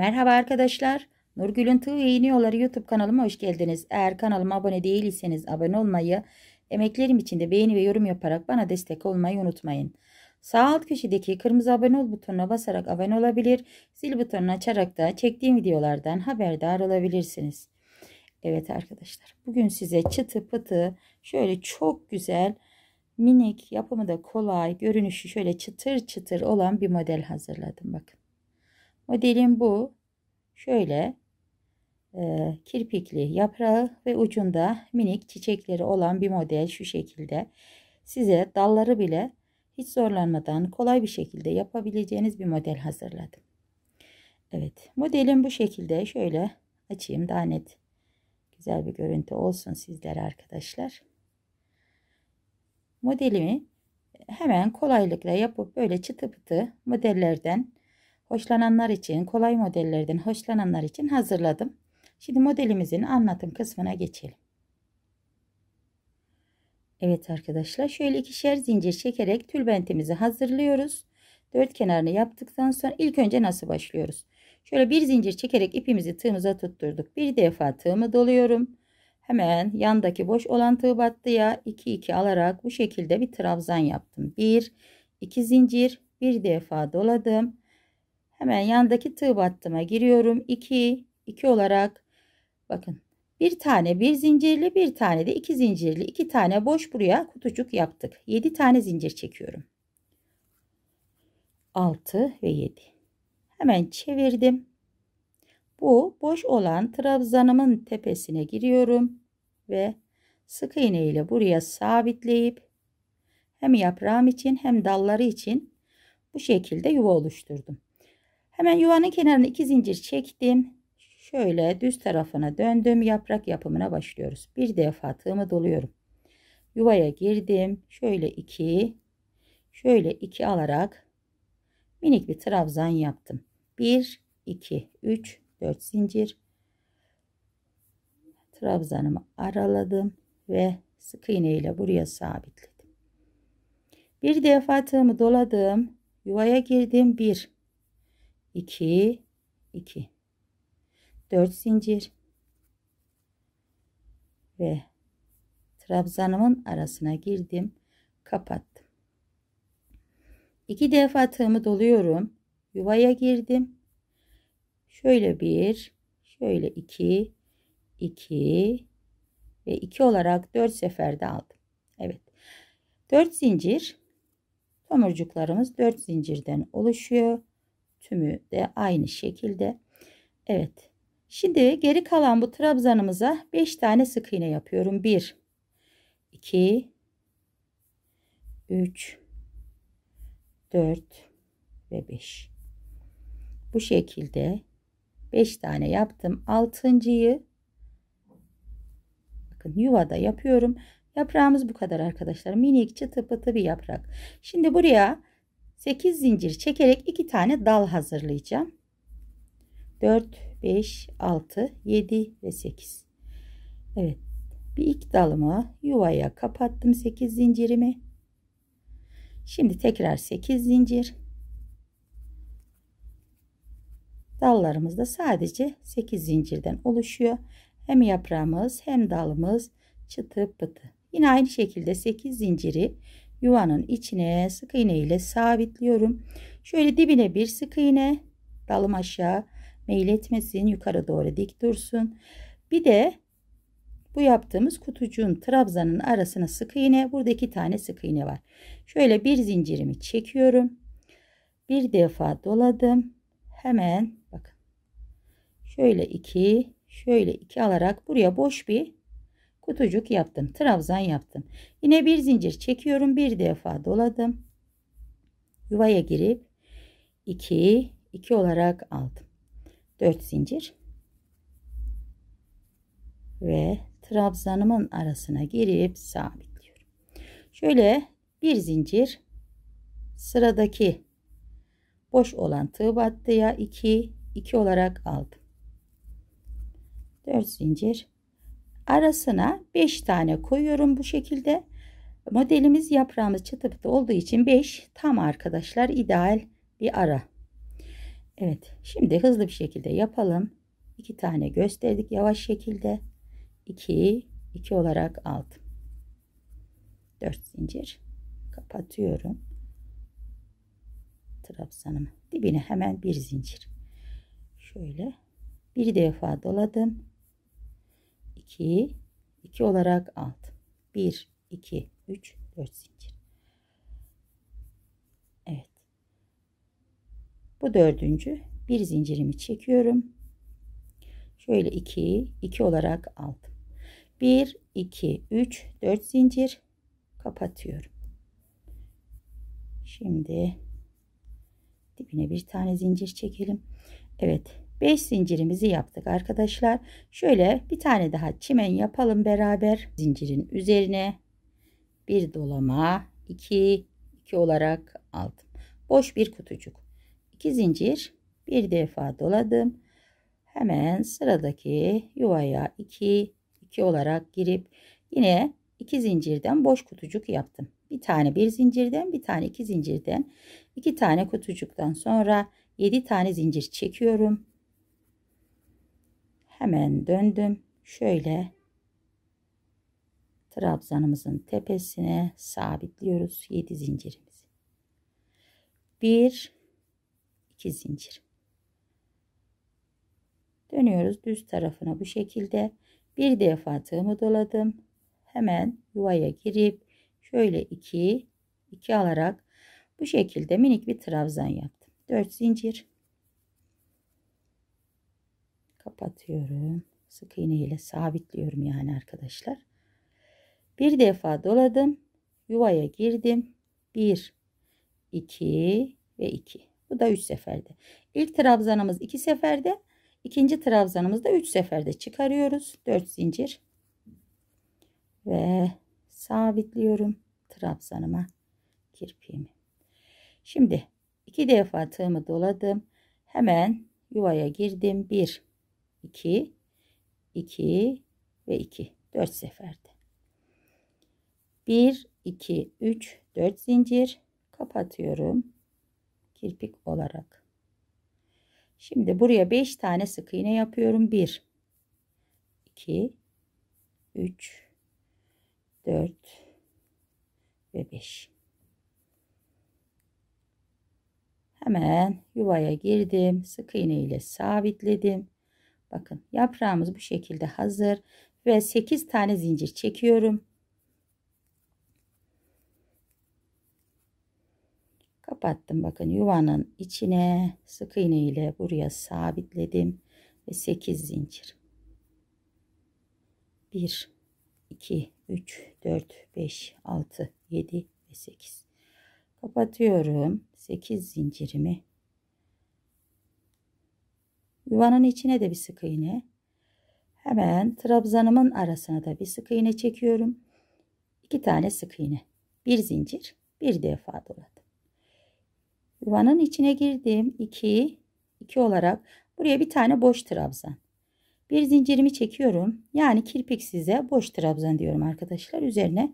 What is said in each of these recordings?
Merhaba arkadaşlar. Nurgül'ün Tığ ve İğne Yolları YouTube kanalıma hoş geldiniz. Eğer kanalıma abone değilseniz abone olmayı, emeklerim için de beğeni ve yorum yaparak bana destek olmayı unutmayın. Sağ alt köşedeki kırmızı abone ol butonuna basarak abone olabilir, zil butonunu açarak da çektiğim videolardan haberdar olabilirsiniz. Evet arkadaşlar bugün size çıtı pıtı şöyle çok güzel minik yapımı da kolay görünüşü şöyle çıtır çıtır olan bir model hazırladım bakın. Modelim bu. Şöyle e, kirpikli yaprağı ve ucunda minik çiçekleri olan bir model şu şekilde. Size dalları bile hiç zorlanmadan kolay bir şekilde yapabileceğiniz bir model hazırladım. Evet modelim bu şekilde şöyle açayım daha net güzel bir görüntü olsun sizlere arkadaşlar. Modelimi hemen kolaylıkla yapıp böyle çıtı pıtı modellerden hoşlananlar için, kolay modellerden hoşlananlar için hazırladım. Şimdi modelimizin anlatım kısmına geçelim. Evet arkadaşlar şöyle ikişer zincir çekerek tülbentimizi hazırlıyoruz. Dört kenarını yaptıktan sonra ilk önce nasıl başlıyoruz? Şöyle bir zincir çekerek ipimizi tığımıza tutturduk. Bir defa tığımı doluyorum. Hemen yandaki boş olan tığ battıya 2 2 alarak bu şekilde bir trabzan yaptım. 1 2 zincir bir defa doladım. Hemen yandaki tığ battıma giriyorum. 2 2 olarak bakın bir tane bir zincirli bir tane de iki zincirli iki tane boş buraya kutucuk yaptık. 7 tane zincir çekiyorum. 6 ve 7. Hemen çevirdim. Bu boş olan trabzanımın tepesine giriyorum ve sık iğne ile buraya sabitleyip hem yaprağım için hem dalları için bu şekilde yuva oluşturdum. Hemen yuvanın kenarına iki zincir çektim. Şöyle düz tarafına döndüm. Yaprak yapımına başlıyoruz. Bir defa tığımı doluyorum. Yuvaya girdim. Şöyle iki. Şöyle iki alarak minik bir trabzan yaptım. Bir, iki, üç, dört zincir. Trabzanımı araladım ve sık iğne ile buraya sabitledim. Bir defa tığımı doladım. Yuvaya girdim. bir. 2 2 4 zincir ve trabzanımın arasına girdim kapattım 2 defa tığımı doluyorum yuvaya girdim şöyle bir şöyle iki iki ve iki olarak dört seferde aldım Evet 4 zincir tomurcuklarımız 4 zincirden oluşuyor Tümü de aynı şekilde. Evet. Şimdi geri kalan bu trabzanımıza 5 tane sık iğne yapıyorum. 1 2 3 4 ve 5. Bu şekilde 5 tane yaptım. 6.yı bakın yuvada yapıyorum. Yaprağımız bu kadar arkadaşlar. Minikçe tıpı bir yaprak. Şimdi buraya 8 zincir çekerek 2 tane dal hazırlayacağım. 4, 5, 6, 7 ve 8. Evet. Bir ilk dalımı yuvaya kapattım 8 zincirimi. Şimdi tekrar 8 zincir. Dallarımız da sadece 8 zincirden oluşuyor. Hem yaprağımız hem dalımız çıtı pıtı. Yine aynı şekilde 8 zinciri yuvanın içine sık iğne ile sabitliyorum. Şöyle dibine bir sık iğne dalım aşağı meyletmesin yukarı doğru dik dursun. Bir de bu yaptığımız kutucuğun trabzanın arasına sık iğne burada iki tane sık iğne var. Şöyle bir zincirimi çekiyorum. Bir defa doladım. Hemen bakın. Şöyle iki şöyle iki alarak buraya boş bir kutucuk yaptım. Trabzan yaptım. Yine bir zincir çekiyorum. Bir defa doladım. Yuvaya girip 2 2 olarak aldım. 4 zincir ve trabzanımın arasına girip sabitliyorum. Şöyle bir zincir sıradaki boş olan tığ battıya 2 2 olarak aldım. 4 zincir arasına 5 tane koyuyorum bu şekilde. Modelimiz yaprağımız çıtı pıtı olduğu için 5 tam arkadaşlar ideal bir ara. Evet şimdi hızlı bir şekilde yapalım. 2 tane gösterdik yavaş şekilde. 2 2 olarak aldım. 4 zincir kapatıyorum. Trabzanımı dibine hemen bir zincir. Şöyle bir defa doladım. 2 2 olarak alt 1 2 3 4 zincir Evet bu dördüncü bir zincirimi çekiyorum şöyle 2 2 olarak alt. 1 2 3 4 zincir kapatıyorum şimdi dibine bir tane zincir çekelim Evet 5 zincirimizi yaptık arkadaşlar. Şöyle bir tane daha çimen yapalım beraber. Zincirin üzerine bir dolama 2 2 olarak aldım. Boş bir kutucuk. 2 zincir bir defa doladım. Hemen sıradaki yuvaya 2 2 olarak girip yine 2 zincirden boş kutucuk yaptım. Bir tane bir zincirden, bir tane iki zincirden, iki tane kutucuktan sonra 7 tane zincir çekiyorum. Hemen döndüm. Şöyle trabzanımızın tepesine sabitliyoruz 7 zincirimizi. 1 2 zincir. Dönüyoruz düz tarafına bu şekilde. Bir defa tığımı doladım. Hemen yuvaya girip şöyle 2 2 alarak bu şekilde minik bir trabzan yaptım. 4 zincir kapatıyorum. Sık iğne ile sabitliyorum yani arkadaşlar. Bir defa doladım. Yuvaya girdim. 1 2 ve 2. Bu da 3 seferde. İlk trabzanımız 2 seferde. ikinci trabzanımız da 3 seferde çıkarıyoruz. 4 zincir. Ve sabitliyorum trabzanıma kirpiğimi. Şimdi iki defa tığımı doladım. Hemen yuvaya girdim. 1 2, 2 ve 2. 4 seferde. 1, 2, 3, 4 zincir kapatıyorum. Kirpik olarak. Şimdi buraya 5 tane sık iğne yapıyorum. 1, 2, 3, 4 ve 5. Hemen yuvaya girdim. Sık iğne ile sabitledim. Bakın yaprağımız bu şekilde hazır ve 8 tane zincir çekiyorum. Kapattım bakın yuvanın içine sık iğne ile buraya sabitledim ve 8 zincir. 1 2 3 4 5 6 7 ve 8. Kapatıyorum 8 zincirimi Yuvanın içine de bir sık iğne. Hemen trabzanımın arasına da bir sık iğne çekiyorum. İki tane sık iğne. Bir zincir, bir defa doladım. Yuvanın içine girdim. 2 2 olarak buraya bir tane boş trabzan. Bir zincirimi çekiyorum. Yani kirpik size boş trabzan diyorum arkadaşlar. Üzerine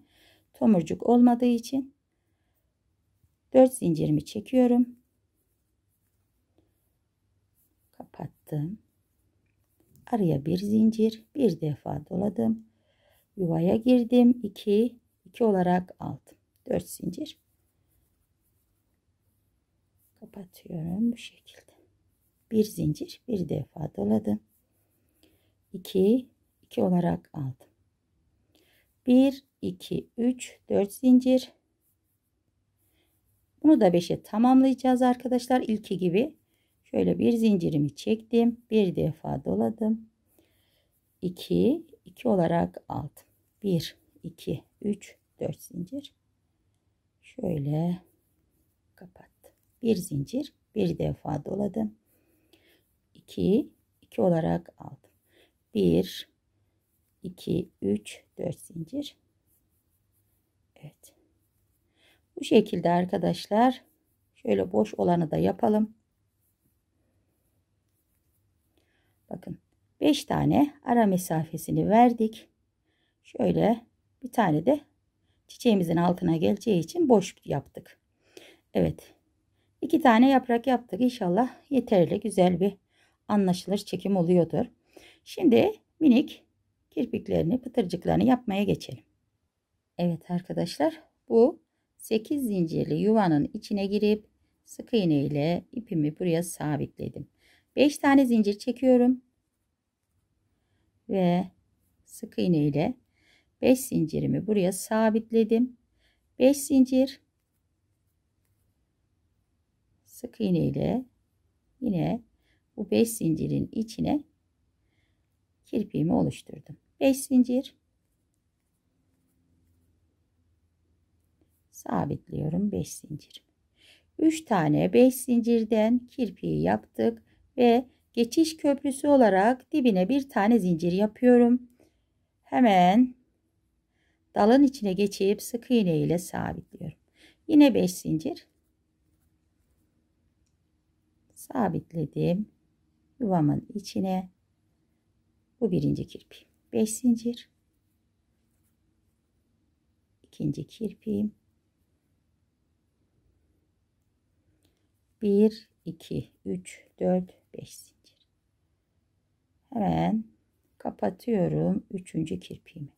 tomurcuk olmadığı için 4 zincirimi çekiyorum kapattım. Araya bir zincir bir defa doladım. Yuvaya girdim. 2 2 olarak aldım. 4 zincir. Kapatıyorum bu şekilde. Bir zincir bir defa doladım. 2 2 olarak aldım. 1 2 3 4 zincir. Bunu da 5'e tamamlayacağız arkadaşlar ilki gibi. Şöyle bir zincirimi çektim. Bir defa doladım. 2 2 olarak aldım. 1 2 3 4 zincir. Şöyle kapattım. Bir zincir bir defa doladım. 2 2 olarak aldım. 1 2 3 4 zincir. Evet. Bu şekilde arkadaşlar şöyle boş olanı da yapalım. Bakın 5 tane ara mesafesini verdik. Şöyle bir tane de çiçeğimizin altına geleceği için boş yaptık. Evet. iki tane yaprak yaptık. İnşallah yeterli güzel bir anlaşılır çekim oluyordur. Şimdi minik kirpiklerini, pıtırcıklarını yapmaya geçelim. Evet arkadaşlar bu 8 zincirli yuvanın içine girip sık iğne ile ipimi buraya sabitledim. 5 tane zincir çekiyorum. Ve sık iğne ile 5 zincirimi buraya sabitledim. 5 zincir sık iğne ile yine bu 5 zincirin içine kirpiğimi oluşturdum. 5 zincir sabitliyorum 5 zincir. 3 tane 5 zincirden kirpiği yaptık ve geçiş köprüsü olarak dibine bir tane zincir yapıyorum. Hemen dalın içine geçip sık iğne ile sabitliyorum. Yine 5 zincir sabitledim. Yuvamın içine bu birinci kirpi. 5 zincir. ikinci kirpiğim. 1 2 3 4 5 zincir. Hemen kapatıyorum üçüncü kirpiğimi.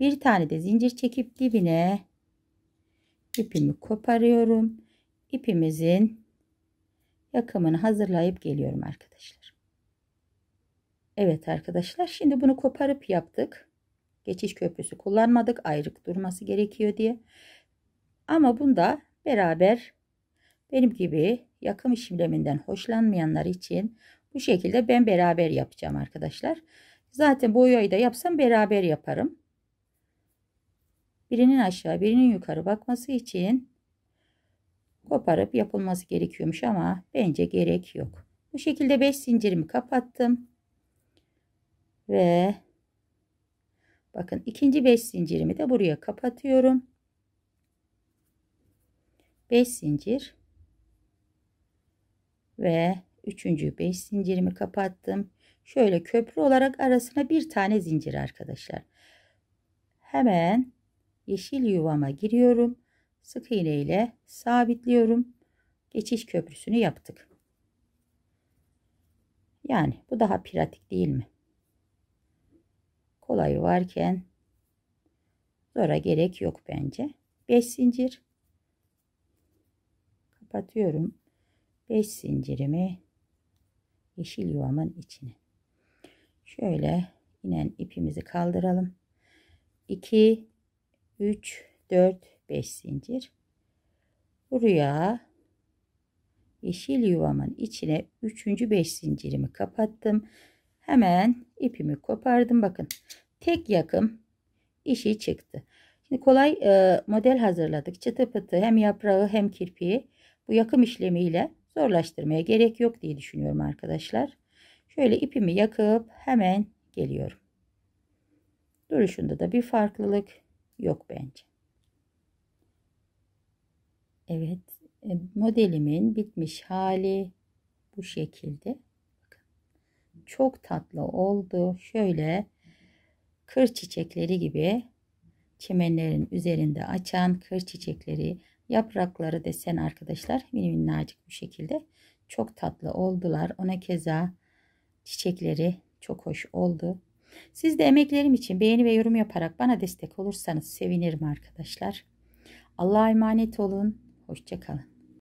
Bir tane de zincir çekip dibine ipimi koparıyorum. İpimizin yakımını hazırlayıp geliyorum arkadaşlar. Evet arkadaşlar şimdi bunu koparıp yaptık. Geçiş köprüsü kullanmadık. Ayrık durması gerekiyor diye. Ama bunda beraber benim gibi yakım işleminden hoşlanmayanlar için bu şekilde ben beraber yapacağım arkadaşlar. Zaten boyayı da yapsam beraber yaparım. Birinin aşağı birinin yukarı bakması için koparıp yapılması gerekiyormuş ama bence gerek yok. Bu şekilde 5 zincirimi kapattım. Ve bakın ikinci 5 zincirimi de buraya kapatıyorum. 5 zincir ve üçüncü beş zincirimi kapattım. Şöyle köprü olarak arasına bir tane zincir arkadaşlar. Hemen yeşil yuvama giriyorum. Sık iğne ile sabitliyorum. Geçiş köprüsünü yaptık. Yani bu daha pratik değil mi? Kolay varken zora gerek yok bence. 5 zincir kapatıyorum. 5 zincirimi yeşil yuvamın içine. Şöyle inen ipimizi kaldıralım. 2 3 4 5 zincir. Buraya yeşil yuvamın içine 3. 5 zincirimi kapattım. Hemen ipimi kopardım. Bakın tek yakım işi çıktı. Şimdi kolay e, model hazırladık. Çıtı pıtı hem yaprağı hem kirpiği bu yakım işlemiyle zorlaştırmaya gerek yok diye düşünüyorum arkadaşlar. Şöyle ipimi yakıp hemen geliyorum. Duruşunda da bir farklılık yok bence. Evet e, modelimin bitmiş hali bu şekilde. Çok tatlı oldu. Şöyle kır çiçekleri gibi çimenlerin üzerinde açan kır çiçekleri Yaprakları desen arkadaşlar mini minnacık bu şekilde. Çok tatlı oldular. Ona keza çiçekleri çok hoş oldu. Siz de emeklerim için beğeni ve yorum yaparak bana destek olursanız sevinirim arkadaşlar. Allah'a emanet olun. Hoşçakalın.